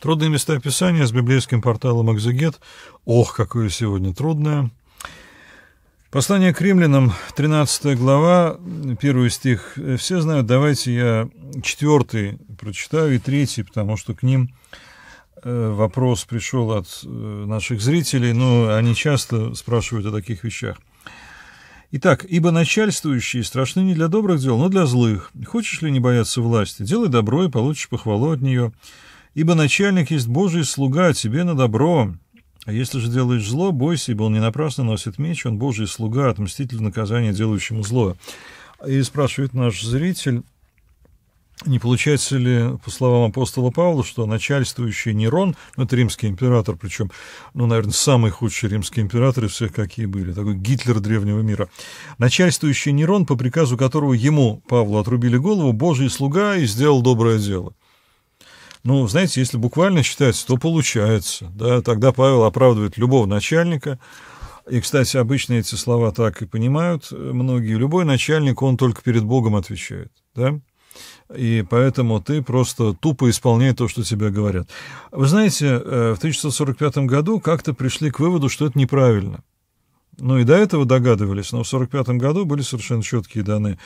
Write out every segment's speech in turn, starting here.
Трудные места описания с библейским порталом «Экзегет». Ох, какое сегодня трудное. Послание к римлянам, 13 глава, первый стих. Все знают, давайте я четвертый прочитаю и третий, потому что к ним э, вопрос пришел от э, наших зрителей, но они часто спрашивают о таких вещах. Итак, ибо начальствующие страшны не для добрых дел, но для злых. Хочешь ли не бояться власти? Делай добро и получишь похвалу от нее. Ибо начальник есть Божий слуга, а тебе на добро. А если же делаешь зло, бойся, ибо он не напрасно носит меч, он Божий слуга, а отмститель наказания делающему зло. И спрашивает наш зритель, не получается ли, по словам апостола Павла, что начальствующий Нерон, ну, это римский император, причем, ну, наверное, самый худший римский император из всех, какие были, такой Гитлер древнего мира, начальствующий Нерон, по приказу которого ему, Павлу, отрубили голову, божий слуга и сделал доброе дело – ну, знаете, если буквально считать, то получается. Да? Тогда Павел оправдывает любого начальника. И, кстати, обычно эти слова так и понимают э, многие. Любой начальник, он только перед Богом отвечает. Да? И поэтому ты просто тупо исполняй то, что тебе говорят. Вы знаете, э, в 1945 году как-то пришли к выводу, что это неправильно. Ну и до этого догадывались, но в 1945 году были совершенно четкие данные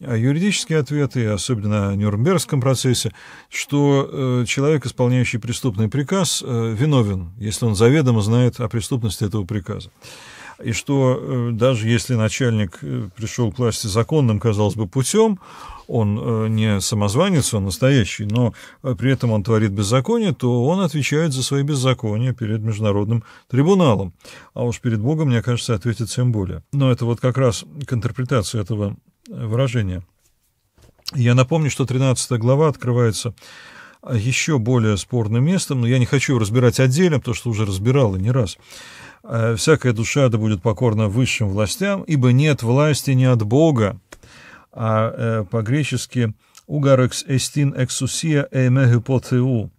а юридические ответы, особенно о Нюрнбергском процессе, что э, человек, исполняющий преступный приказ, э, виновен, если он заведомо знает о преступности этого приказа. И что э, даже если начальник пришел к власти законным, казалось бы, путем, он не самозванец, он настоящий, но при этом он творит беззаконие, то он отвечает за свои беззакония перед международным трибуналом. А уж перед Богом, мне кажется, ответит тем более. Но это вот как раз к интерпретации этого выражение. Я напомню, что 13 глава открывается еще более спорным местом, но я не хочу разбирать отдельно, потому что уже разбирал и не раз. Э, «Всякая душа да будет покорна высшим властям, ибо нет власти не от Бога». А э, по-гречески «угарекс эстин эксусия эймегипотеу»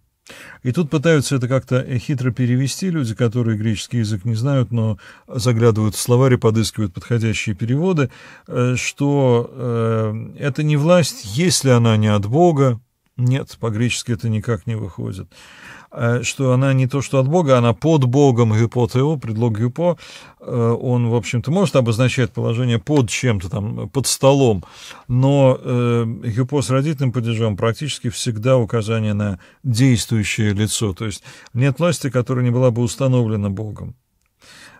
И тут пытаются это как-то э, хитро перевести люди, которые греческий язык не знают, но заглядывают в словарь подыскивают подходящие переводы, э, что э, это не власть, если она не от Бога. Нет, по-гречески это никак не выходит. Э, что она не то что от Бога, она под Богом гипотео, предлог гипо, э, он, в общем-то, может обозначать положение под чем-то там, под столом, но э, гипо с родительным падежом практически всегда указание на действующее лицо, то есть нет власти, которая не была бы установлена Богом.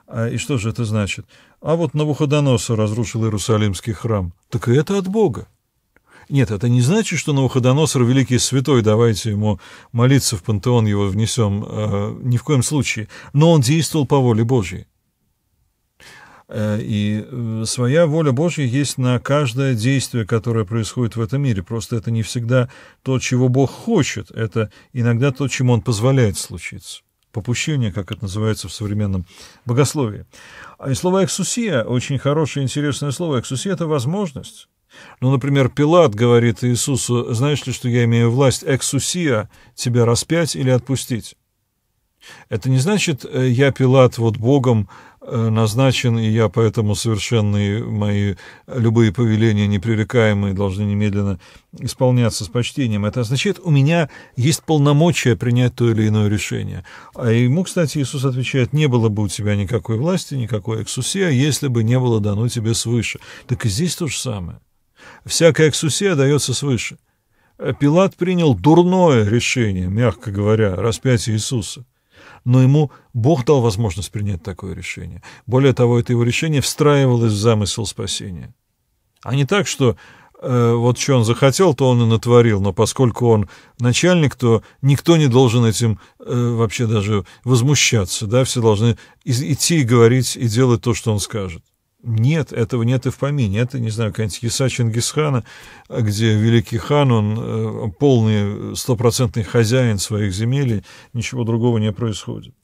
А, и что же это значит? А вот Навуходоносор разрушил Иерусалимский храм. Так и это от Бога. Нет, это не значит, что Навуходоносор — великий святой, давайте ему молиться в пантеон его внесем, э, ни в коем случае. Но он действовал по воле Божьей. Э, и э, своя воля Божья есть на каждое действие, которое происходит в этом мире. Просто это не всегда то, чего Бог хочет, это иногда то, чему Он позволяет случиться. Попущение, как это называется в современном богословии. А, и слово «эксусия» — очень хорошее, интересное слово. «Эксусия» — это возможность. Ну, например, Пилат говорит Иисусу, знаешь ли, что я имею власть эксусия тебя распять или отпустить? Это не значит, э, я Пилат вот Богом э, назначен, и я поэтому совершенные мои любые повеления непререкаемые должны немедленно исполняться с почтением. Это означает, у меня есть полномочия принять то или иное решение. А ему, кстати, Иисус отвечает, не было бы у тебя никакой власти, никакой эксусия, если бы не было дано тебе свыше. Так и здесь то же самое всякая ксусия дается свыше. Э, Пилат принял дурное решение, мягко говоря, распятие Иисуса. Но ему Бог дал возможность принять такое решение. Более того, это его решение встраивалось в замысел спасения. А не так, что э, вот что он захотел, то он и натворил, но поскольку он начальник, то никто не должен этим э, вообще даже возмущаться, да, все должны идти и говорить, и делать то, что он скажет нет, этого нет и в помине. Это, не знаю, какая-нибудь Еса Чингисхана, где великий хан, он э, полный стопроцентный хозяин своих земель, и ничего другого не происходит.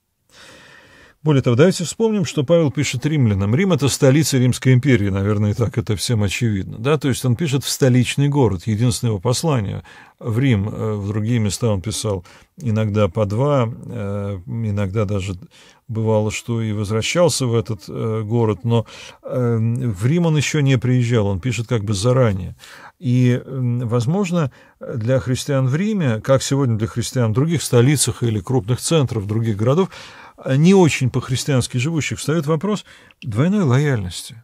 Более того, давайте вспомним, что Павел пишет римлянам. Рим – это столица Римской империи, наверное, и так это всем очевидно. Да? То есть он пишет в столичный город, единственное его послание в Рим. Э, в другие места он писал иногда по два, э, иногда даже бывало, что и возвращался в этот э, город, но э, в Рим он еще не приезжал, он пишет как бы заранее. И, э, возможно, для христиан в Риме, как сегодня для христиан в других столицах или крупных центров других городов, не очень по-христиански живущих, встает вопрос двойной лояльности.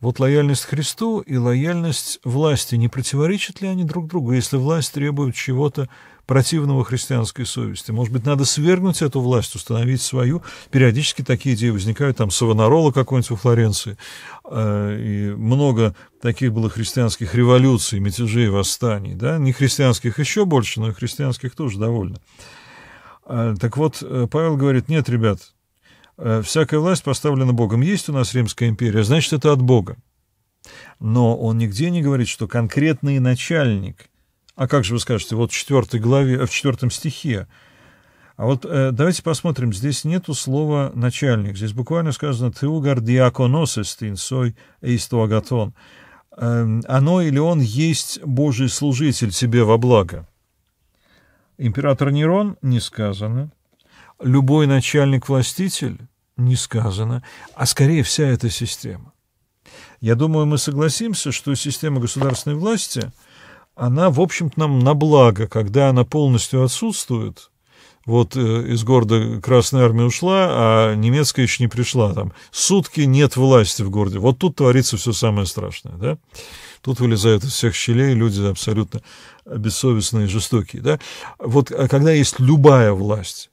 Вот лояльность Христу и лояльность власти, не противоречат ли они друг другу, если власть требует чего-то противного христианской совести. Может быть, надо свергнуть эту власть, установить свою. Периодически такие идеи возникают, там Савонарола какой-нибудь во Флоренции. А, и много таких было христианских революций, мятежей, восстаний. Да? Не христианских еще больше, но и христианских тоже довольно. А, так вот, э, Павел говорит, нет, ребят, э, всякая власть поставлена Богом. Есть у нас Римская империя, значит, это от Бога. Но он нигде не говорит, что конкретный начальник – а как же вы скажете, вот в четвертой главе, э, в четвертом стихе. А вот э, давайте посмотрим, здесь нету слова «начальник». Здесь буквально сказано «теугар диаконосес тинсой эистуагатон». Э, эм, оно или он есть Божий служитель тебе во благо. Император Нерон не сказано. Любой начальник-властитель не сказано. А скорее вся эта система. Я думаю, мы согласимся, что система государственной власти – она, в общем-то, нам на благо, когда она полностью отсутствует. Вот э, из города Красная Армия ушла, а немецкая еще не пришла там. Сутки нет власти в городе. Вот тут творится все самое страшное, да? Тут вылезают из всех щелей люди абсолютно бессовестные и жестокие, да? Вот а когда есть любая власть,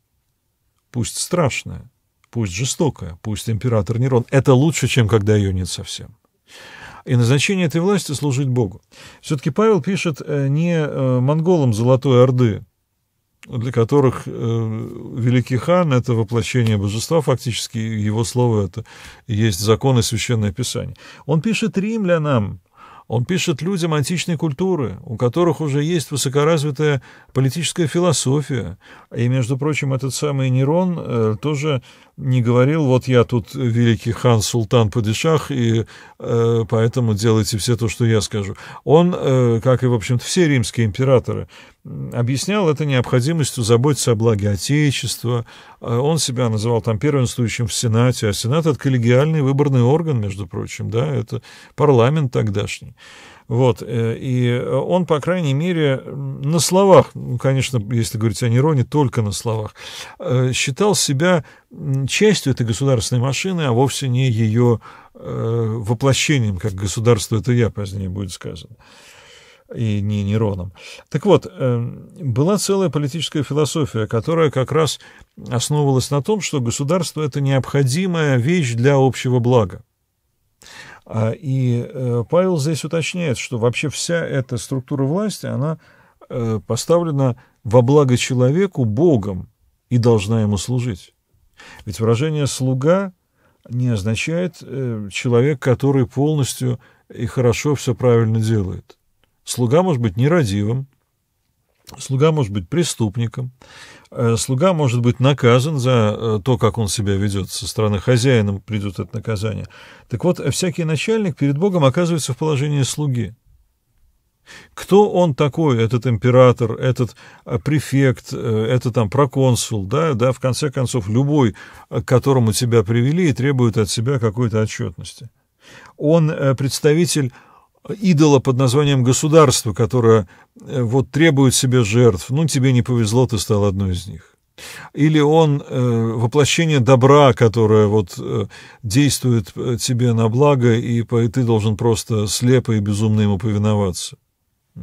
пусть страшная, пусть жестокая, пусть император Нерон, это лучше, чем когда ее нет совсем. И назначение этой власти — служить Богу. Все-таки Павел пишет э, не э, монголам Золотой Орды, для которых э, великий хан — это воплощение божества, фактически его слово — это есть законы Священное Писание. Он пишет римлянам, он пишет людям античной культуры, у которых уже есть высокоразвитая политическая философия. И, между прочим, этот самый Нерон э, тоже не говорил, вот я тут э, великий хан Султан Падишах, и э, поэтому делайте все то, что я скажу. Он, э, как и, в общем-то, все римские императоры, объяснял это необходимостью заботиться о благе Отечества. Э, он себя называл там первенствующим в Сенате, а Сенат — это коллегиальный выборный орган, между прочим, да, это парламент тогдашний. Вот, э, и э, он, по крайней мере, на словах, ну, конечно, если говорить о Нероне, только на словах, э, считал себя частью этой государственной машины, а вовсе не ее воплощением, как государство это я, позднее будет сказано и не Нероном. Так вот, была целая политическая философия, которая как раз основывалась на том, что государство — это необходимая вещь для общего блага. А, и э, Павел здесь уточняет, что вообще вся эта структура власти, она э, поставлена во благо человеку Богом и должна ему служить. Ведь выражение «слуга» не означает э, человек, который полностью и хорошо все правильно делает. Слуга может быть нерадивым, Слуга может быть преступником, э, слуга может быть наказан за э, то, как он себя ведет, со стороны хозяина, придет это наказание. Так вот, всякий начальник перед Богом оказывается в положении слуги. Кто он такой, этот император, этот э, префект, это там проконсул, да, да, в конце концов, любой, к которому тебя привели и требует от себя какой-то отчетности. Он представитель идола под названием государство, которое э, вот требует себе жертв, ну тебе не повезло, ты стал одной из них. Или он э, воплощение добра, которое вот э, действует э, тебе на благо, и ты должен просто слепо и безумно ему повиноваться.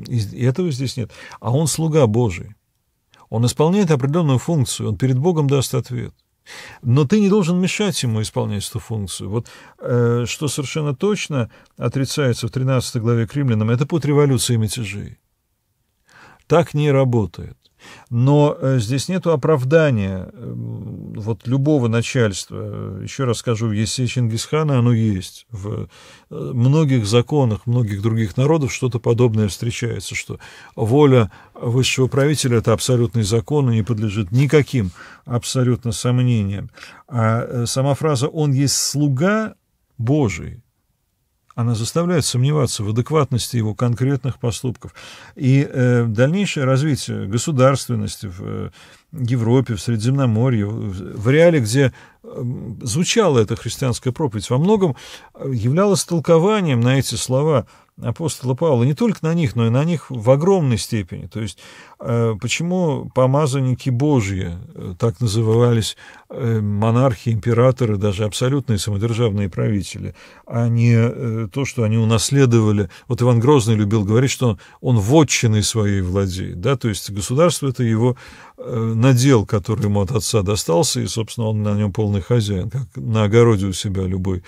И этого здесь нет. А он слуга Божий. Он исполняет определенную функцию, он перед Богом даст ответ. Но ты не должен мешать ему исполнять эту функцию. Вот э, что совершенно точно отрицается в 13 главе к римлянам, это путь революции и мятежей. Так не работает. Но э, здесь нет оправдания э, вот любого начальства. Еще раз скажу, если Чингисхана, оно есть. В э, многих законах многих других народов что-то подобное встречается, что воля высшего правителя – это абсолютный закон и не подлежит никаким абсолютно сомнениям. А сама фраза «он есть слуга Божий» она заставляет сомневаться в адекватности его конкретных поступков. И э, дальнейшее развитие государственности в э, Европе, в Средиземноморье, в, в реале, где э, звучала эта христианская проповедь, во многом э, являлось толкованием на эти слова – апостола Павла, не только на них, но и на них в огромной степени. То есть э, почему помазанники Божьи, э, так назывались э, монархи, императоры, даже абсолютные самодержавные правители, а не то, что они унаследовали. Вот Иван Грозный любил говорить, что он вотчиной своей владеет. Да? То есть государство — это его надел, который ему от отца достался, и, собственно, он на нем полный хозяин, как на огороде у себя любой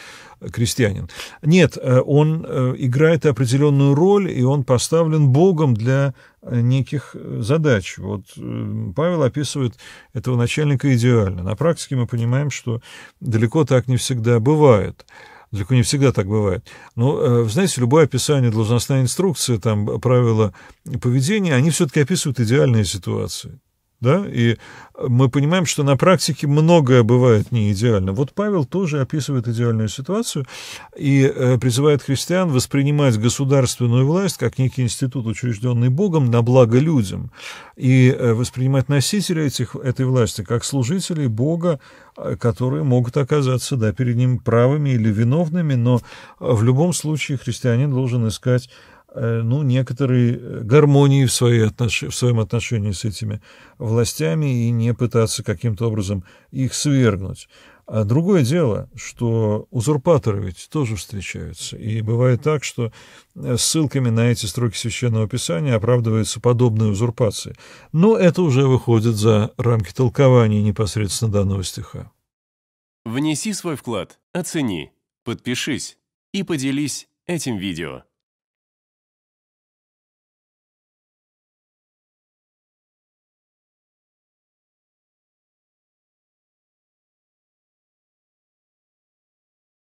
крестьянин. Нет, он играет определенную роль, и он поставлен Богом для э, неких э, задач. Вот э, Павел описывает этого начальника идеально. На практике мы понимаем, что далеко так не всегда бывает. Далеко не всегда так бывает. Но, знаете, любое описание должностная инструкция, там правила поведения, они все-таки описывают идеальные ситуации. Да? И э, мы понимаем, что на практике многое бывает не идеально. Вот Павел тоже описывает идеальную ситуацию и э, призывает христиан воспринимать государственную власть как некий институт, учрежденный Богом на благо людям, и э, воспринимать носителей этих, этой власти как служителей Бога, которые могут оказаться да, перед ним правыми или виновными, но в любом случае христианин должен искать Э, ну, некоторой э, гармонии в, своей отнош... в своем отношении с этими властями и не пытаться каким-то образом их свергнуть. А другое дело, что узурпаторы ведь тоже встречаются. И бывает так, что э, ссылками на эти строки Священного Писания оправдываются подобные узурпации. Но это уже выходит за рамки толкования непосредственно данного стиха. Внеси свой вклад, оцени, подпишись и поделись этим видео.